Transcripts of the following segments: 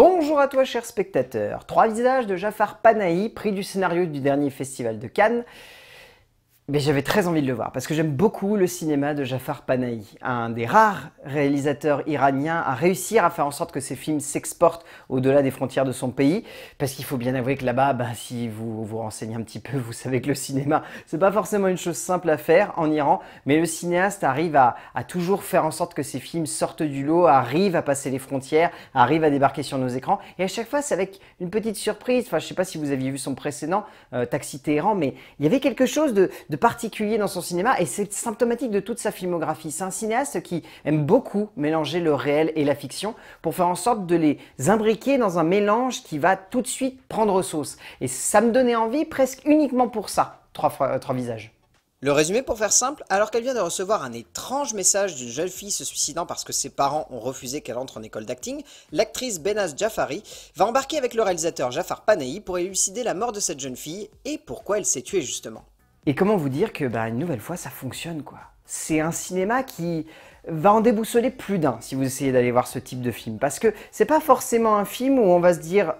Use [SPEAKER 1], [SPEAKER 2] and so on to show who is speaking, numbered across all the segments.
[SPEAKER 1] Bonjour à toi chers spectateurs, trois visages de Jafar Panahi, prix du scénario du dernier festival de Cannes, mais j'avais très envie de le voir parce que j'aime beaucoup le cinéma de Jafar Panahi, un des rares réalisateurs iraniens à réussir à faire en sorte que ses films s'exportent au-delà des frontières de son pays. Parce qu'il faut bien avouer que là-bas, ben, si vous vous renseignez un petit peu, vous savez que le cinéma, c'est pas forcément une chose simple à faire en Iran, mais le cinéaste arrive à, toujours faire en sorte que ses films sortent du lot, arrive à passer les frontières, arrive à débarquer sur nos écrans. Et à chaque fois, c'est avec une petite surprise. Enfin, je sais pas si vous aviez vu son précédent, euh, Taxi Téhéran, mais il y avait quelque chose de particulier dans son cinéma et c'est symptomatique de toute sa filmographie. C'est un cinéaste qui aime beaucoup mélanger le réel et la fiction pour faire en sorte de les imbriquer dans un mélange qui va tout de suite prendre sauce. Et ça me donnait envie presque uniquement pour ça, trois, euh, trois visages. Le résumé pour faire simple, alors qu'elle vient de recevoir un étrange message d'une jeune fille se suicidant parce que ses parents ont refusé qu'elle entre en école d'acting, l'actrice Benaz Jafari va embarquer avec le réalisateur Jafar Panahi pour élucider la mort de cette jeune fille et pourquoi elle s'est tuée justement. Et comment vous dire que, bah, une nouvelle fois, ça fonctionne, quoi. C'est un cinéma qui va en déboussoler plus d'un si vous essayez d'aller voir ce type de film. Parce que c'est pas forcément un film où on va se dire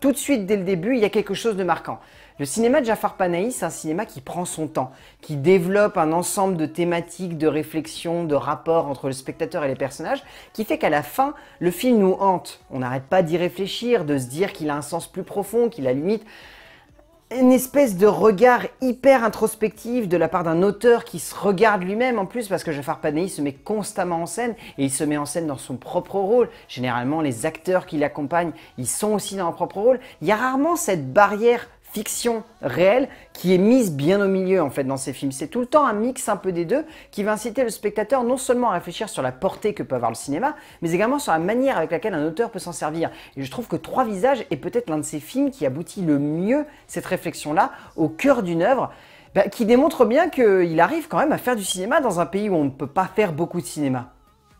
[SPEAKER 1] tout de suite dès le début, il y a quelque chose de marquant. Le cinéma de Jafar Panahi, c'est un cinéma qui prend son temps, qui développe un ensemble de thématiques, de réflexions, de rapports entre le spectateur et les personnages, qui fait qu'à la fin, le film nous hante. On n'arrête pas d'y réfléchir, de se dire qu'il a un sens plus profond, qu'il a limite une espèce de regard hyper introspectif de la part d'un auteur qui se regarde lui-même en plus parce que Jafar Panahi se met constamment en scène et il se met en scène dans son propre rôle. Généralement, les acteurs qui l'accompagnent, ils sont aussi dans leur propre rôle. Il y a rarement cette barrière fiction réelle qui est mise bien au milieu en fait dans ces films. C'est tout le temps un mix un peu des deux qui va inciter le spectateur non seulement à réfléchir sur la portée que peut avoir le cinéma, mais également sur la manière avec laquelle un auteur peut s'en servir. Et je trouve que Trois Visages est peut-être l'un de ces films qui aboutit le mieux cette réflexion-là au cœur d'une œuvre. Bah, qui démontre bien qu'il arrive quand même à faire du cinéma dans un pays où on ne peut pas faire beaucoup de cinéma.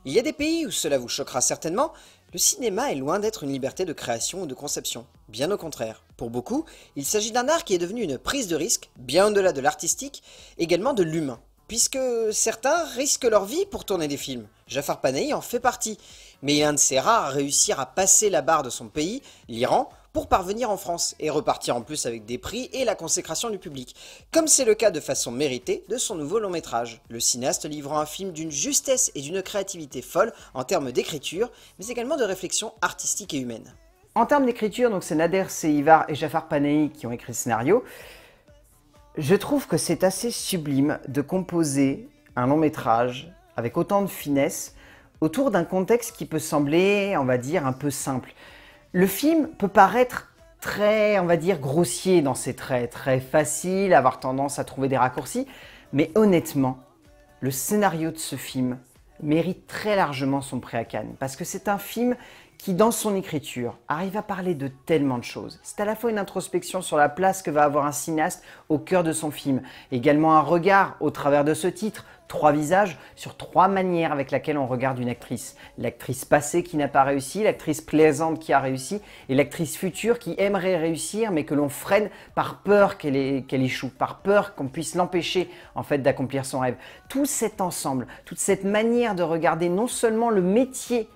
[SPEAKER 1] Il y a des pays où cela vous choquera certainement, le cinéma est loin d'être une liberté de création ou de conception, bien au contraire. Pour beaucoup, il s'agit d'un art qui est devenu une prise de risque, bien au-delà de l'artistique, également de l'humain. Puisque certains risquent leur vie pour tourner des films. Jafar Panahi en fait partie, mais il est un de ces rares à réussir à passer la barre de son pays, l'Iran, pour parvenir en France, et repartir en plus avec des prix et la consécration du public, comme c'est le cas de façon méritée de son nouveau long métrage, le cinéaste livrant un film d'une justesse et d'une créativité folle en termes d'écriture, mais également de réflexion artistique et humaine. En termes d'écriture, donc c'est Nader Seivar et Jafar Panei qui ont écrit le scénario. Je trouve que c'est assez sublime de composer un long métrage avec autant de finesse autour d'un contexte qui peut sembler, on va dire, un peu simple. Le film peut paraître très, on va dire, grossier dans ses traits, très facile, avoir tendance à trouver des raccourcis, mais honnêtement, le scénario de ce film mérite très largement son prêt à Cannes, parce que c'est un film qui, dans son écriture, arrive à parler de tellement de choses. C'est à la fois une introspection sur la place que va avoir un cinéaste au cœur de son film, également un regard, au travers de ce titre, trois visages, sur trois manières avec laquelle on regarde une actrice. L'actrice passée qui n'a pas réussi, l'actrice plaisante qui a réussi, et l'actrice future qui aimerait réussir mais que l'on freine par peur qu'elle échoue, par peur qu'on puisse l'empêcher en fait d'accomplir son rêve. Tout cet ensemble, toute cette manière de regarder non seulement le métier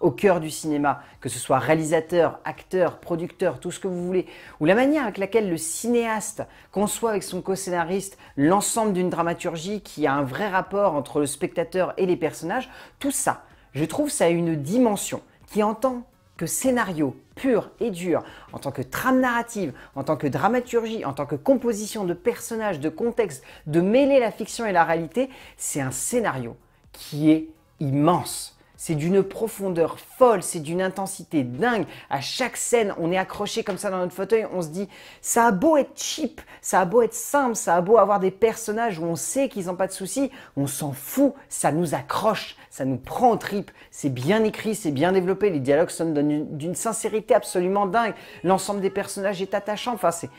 [SPEAKER 1] au cœur du cinéma, que ce soit réalisateur, acteur, producteur, tout ce que vous voulez, ou la manière avec laquelle le cinéaste conçoit avec son co-scénariste l'ensemble d'une dramaturgie qui a un vrai rapport entre le spectateur et les personnages, tout ça, je trouve ça a une dimension qui entend que scénario pur et dur, en tant que trame narrative, en tant que dramaturgie, en tant que composition de personnages, de contexte, de mêler la fiction et la réalité, c'est un scénario qui est immense c'est d'une profondeur folle, c'est d'une intensité dingue. À chaque scène, on est accroché comme ça dans notre fauteuil, on se dit ça a beau être cheap, ça a beau être simple, ça a beau avoir des personnages où on sait qu'ils n'ont pas de soucis, on s'en fout, ça nous accroche, ça nous prend en tripes. C'est bien écrit, c'est bien développé, les dialogues sont d'une sincérité absolument dingue. L'ensemble des personnages est attachant, enfin c'est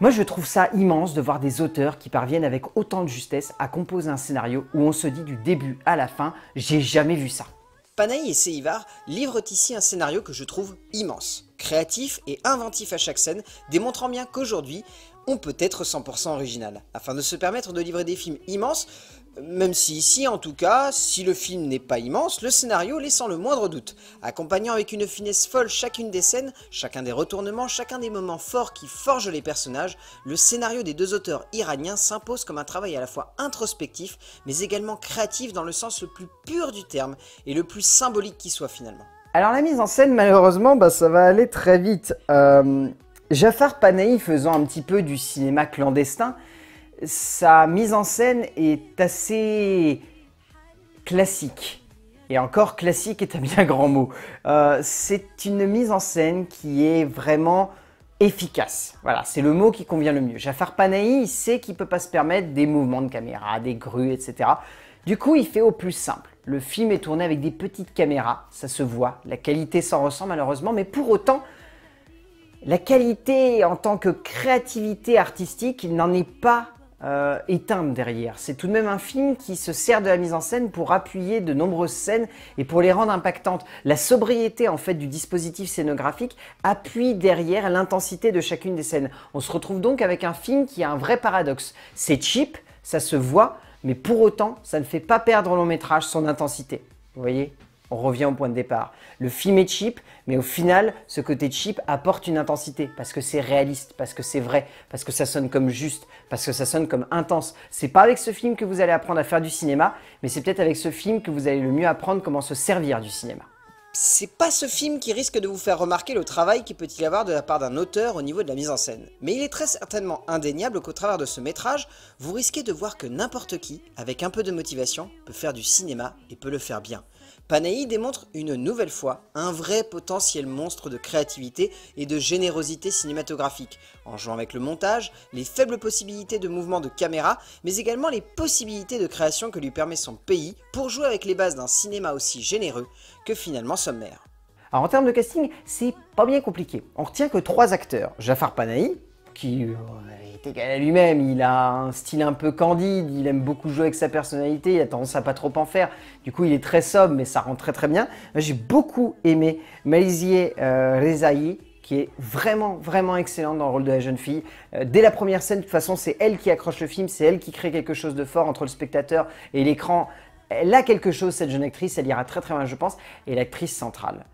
[SPEAKER 1] moi, je trouve ça immense de voir des auteurs qui parviennent avec autant de justesse à composer un scénario où on se dit du début à la fin, j'ai jamais vu ça. Panaï et Seivar livrent ici un scénario que je trouve immense, créatif et inventif à chaque scène, démontrant bien qu'aujourd'hui, on peut être 100% original. Afin de se permettre de livrer des films immenses, même si ici, en tout cas, si le film n'est pas immense, le scénario laissant le moindre doute, accompagnant avec une finesse folle chacune des scènes, chacun des retournements, chacun des moments forts qui forgent les personnages, le scénario des deux auteurs iraniens s'impose comme un travail à la fois introspectif, mais également créatif dans le sens le plus pur du terme et le plus symbolique qui soit finalement. Alors la mise en scène, malheureusement, bah, ça va aller très vite. Euh, Jafar Panahi faisant un petit peu du cinéma clandestin, sa mise en scène est assez classique. Et encore, classique est un bien grand mot. Euh, c'est une mise en scène qui est vraiment efficace. Voilà, c'est le mot qui convient le mieux. Jafar Panahi, il sait qu'il ne peut pas se permettre des mouvements de caméra, des grues, etc. Du coup, il fait au plus simple. Le film est tourné avec des petites caméras, ça se voit, la qualité s'en ressent malheureusement, mais pour autant, la qualité en tant que créativité artistique, il n'en est pas éteintes euh, derrière. C'est tout de même un film qui se sert de la mise en scène pour appuyer de nombreuses scènes et pour les rendre impactantes. La sobriété en fait du dispositif scénographique appuie derrière l'intensité de chacune des scènes. On se retrouve donc avec un film qui a un vrai paradoxe. C'est cheap, ça se voit, mais pour autant, ça ne fait pas perdre au long métrage son intensité. Vous voyez on revient au point de départ. Le film est cheap, mais au final, ce côté cheap apporte une intensité, parce que c'est réaliste, parce que c'est vrai, parce que ça sonne comme juste, parce que ça sonne comme intense. C'est pas avec ce film que vous allez apprendre à faire du cinéma, mais c'est peut-être avec ce film que vous allez le mieux apprendre comment se servir du cinéma c'est pas ce film qui risque de vous faire remarquer le travail qui peut y avoir de la part d'un auteur au niveau de la mise en scène. Mais il est très certainement indéniable qu'au travers de ce métrage, vous risquez de voir que n'importe qui, avec un peu de motivation, peut faire du cinéma et peut le faire bien. Panahi démontre une nouvelle fois un vrai potentiel monstre de créativité et de générosité cinématographique, en jouant avec le montage, les faibles possibilités de mouvement de caméra, mais également les possibilités de création que lui permet son pays pour jouer avec les bases d'un cinéma aussi généreux que finalement sommaire. Alors en termes de casting, c'est pas bien compliqué. On retient que trois acteurs, Jafar Panahi, qui est égal à lui-même, il a un style un peu candide, il aime beaucoup jouer avec sa personnalité, il a tendance à pas trop en faire, du coup il est très sobre mais ça rend très très bien. J'ai beaucoup aimé Malizier euh, Rezaï, qui est vraiment, vraiment excellente dans le rôle de la jeune fille. Euh, dès la première scène, de toute façon, c'est elle qui accroche le film, c'est elle qui crée quelque chose de fort entre le spectateur et l'écran. Elle a quelque chose, cette jeune actrice, elle ira très très bien, je pense. Et l'actrice centrale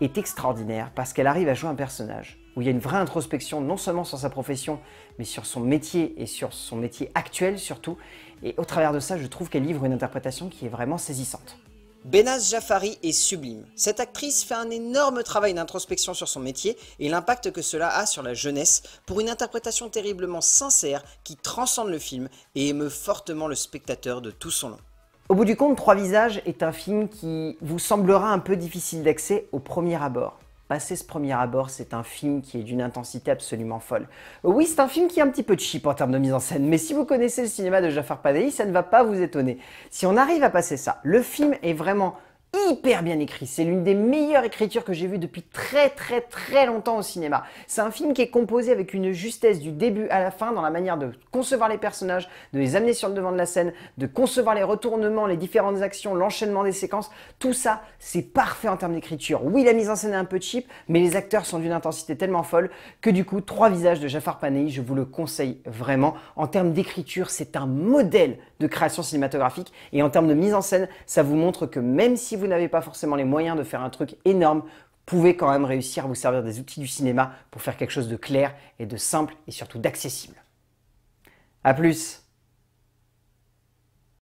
[SPEAKER 1] est extraordinaire parce qu'elle arrive à jouer un personnage où il y a une vraie introspection, non seulement sur sa profession, mais sur son métier et sur son métier actuel surtout. Et au travers de ça, je trouve qu'elle livre une interprétation qui est vraiment saisissante. Benaz Jafari est sublime. Cette actrice fait un énorme travail d'introspection sur son métier et l'impact que cela a sur la jeunesse pour une interprétation terriblement sincère qui transcende le film et émeut fortement le spectateur de tout son long. Au bout du compte, Trois Visages est un film qui vous semblera un peu difficile d'accès au premier abord. Passer ce premier abord, c'est un film qui est d'une intensité absolument folle. Oui, c'est un film qui est un petit peu cheap en termes de mise en scène, mais si vous connaissez le cinéma de Jafar Panahi, ça ne va pas vous étonner. Si on arrive à passer ça, le film est vraiment hyper bien écrit. C'est l'une des meilleures écritures que j'ai vues depuis très très très longtemps au cinéma. C'est un film qui est composé avec une justesse du début à la fin dans la manière de concevoir les personnages, de les amener sur le devant de la scène, de concevoir les retournements, les différentes actions, l'enchaînement des séquences. Tout ça, c'est parfait en termes d'écriture. Oui, la mise en scène est un peu cheap, mais les acteurs sont d'une intensité tellement folle que du coup, Trois visages de Jafar Panei, je vous le conseille vraiment. En termes d'écriture, c'est un modèle de création cinématographique et en termes de mise en scène, ça vous montre que même si vous n'avez pas forcément les moyens de faire un truc énorme, pouvez quand même réussir à vous servir des outils du cinéma pour faire quelque chose de clair et de simple et surtout d'accessible. A plus